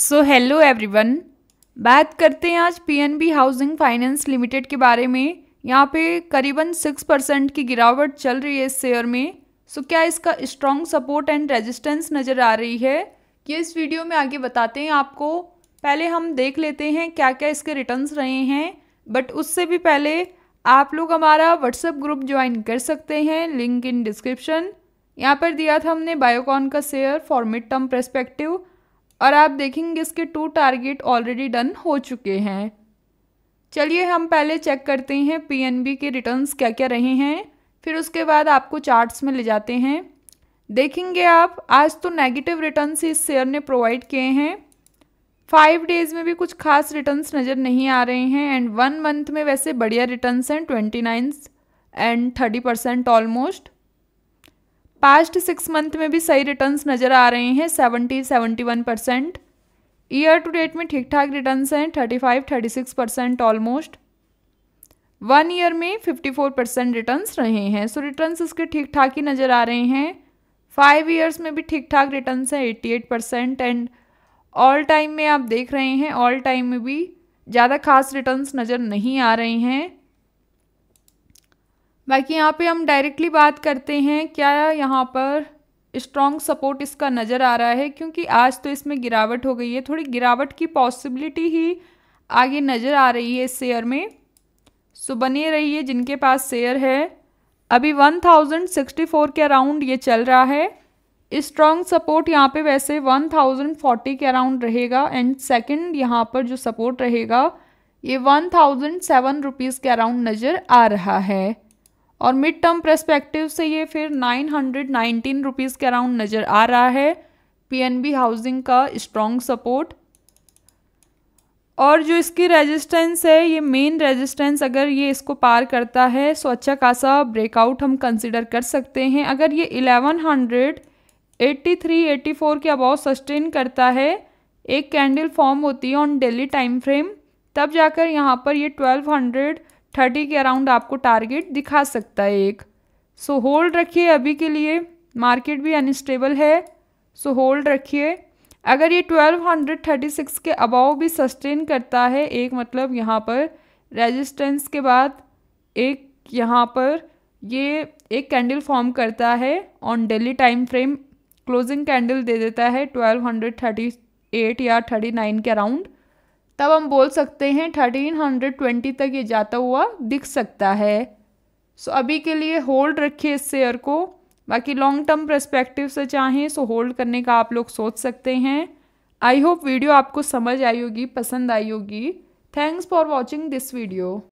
so hello everyone बात करते हैं आज पीएनबी हाउसिंग फाइनेंस लिमिटेड के बारे में यहाँ पे करीबन सिक्स परसेंट की गिरावट चल रही है इस शेयर में सो so, क्या इसका स्ट्रॉन्ग सपोर्ट एंड रेजिस्टेंस नज़र आ रही है ये इस वीडियो में आगे बताते हैं आपको पहले हम देख लेते हैं क्या क्या इसके रिटर्न्स रहे हैं बट उससे भी पहले आप लोग हमारा व्हाट्सएप ग्रुप ज्वाइन कर सकते हैं लिंक इन डिस्क्रिप्शन यहाँ पर दिया था हमने बायोकॉन का share for mid term prospective और आप देखेंगे इसके टू टारगेट ऑलरेडी डन हो चुके हैं चलिए हम पहले चेक करते हैं पीएनबी के रिटर्न्स क्या क्या रहे हैं फिर उसके बाद आपको चार्ट्स में ले जाते हैं देखेंगे आप आज तो नेगेटिव रिटर्न्स इस शेयर ने प्रोवाइड किए हैं फाइव डेज़ में भी कुछ खास रिटर्न्स नज़र नहीं आ रहे हैं एंड वन मंथ में वैसे बढ़िया रिटर्न्स हैं twenty and thirty percent almost past six month में भी सही रिटर्न्स नज़र आ रहे हैं seventy seventy one percent year to date में ठीक ठाक रिटर्न्स हैं thirty five thirty six percent almost one year में फिफ्टी फोर परसेंट रिटर्न रहे हैं सो रिटर्न इसके ठीक ठाक ही नज़र आ रहे हैं फाइव ईयर्स में भी ठीक ठाक रिटर्न हैं eighty eight percent and all time में आप देख रहे हैं ऑल टाइम में भी ज़्यादा खास रिटर्न्स नज़र नहीं आ रहे हैं बाकी यहाँ पे हम डायरेक्टली बात करते हैं क्या यहाँ पर स्ट्रॉन्ग सपोर्ट इसका नज़र आ रहा है क्योंकि आज तो इसमें गिरावट हो गई है थोड़ी गिरावट की पॉसिबिलिटी ही आगे नज़र आ रही है इस शेयर में सो बने रही है जिनके पास शेयर है अभी वन थाउजेंड सिक्सटी फोर के अराउंड ये चल रहा है स्ट्रॉन्ग सपोर्ट यहाँ पे वैसे वन थाउजेंड फोर्टी के अराउंड रहेगा एंड सेकंड यहाँ पर जो सपोर्ट रहेगा ये वन थाउजेंड सेवन रुपीज़ के अराउंड नज़र आ रहा है और मिड टर्म प्रस्पेक्टिव से ये फिर नाइन हंड्रेड नाइनटीन रुपीज़ के अराउंड नज़र आ रहा है पीएनबी हाउसिंग का स्ट्रॉन्ग सपोर्ट और जो इसकी रेजिस्टेंस है ये मेन रेजिस्टेंस अगर ये इसको पार करता है सो तो अच्छा खासा ब्रेकआउट हम कंसिडर कर सकते हैं अगर ये eleven hundred eighty three eighty four के अबाव सस्टेन करता है एक कैंडल फॉर्म होती है ऑन डेली टाइम फ्रेम तब जाकर यहाँ पर ये ट्वेल्व हंड्रेड थर्टी के अराउंड आपको टारगेट दिखा सकता है एक सो होल्ड रखिए अभी के लिए मार्केट भी अनस्टेबल है सो होल्ड रखिए अगर ये ट्वेल्व हंड्रेड थर्टी सिक्स के अबाव भी सस्टेन करता है एक मतलब यहाँ पर रेजिस्टेंस के बाद एक यहाँ पर ये एक कैंडल फॉर्म करता है on daily time frame closing candle दे देता है ट्वेल्व हंड्रेड थर्टी एट या थर्टी नाइन के अराउंड तब हम बोल सकते हैं थर्टीन हंड्रेड ट्वेंटी तक ये जाता हुआ दिख सकता है सो so, अभी के लिए होल्ड रखिए इस शेयर को बाकी लॉन्ग टर्म प्रस्पेक्टिव से चाहें सो होल्ड करने का आप लोग सोच सकते हैं आई होप वीडियो आपको समझ आई होगी पसंद आई होगी thanks for watching this video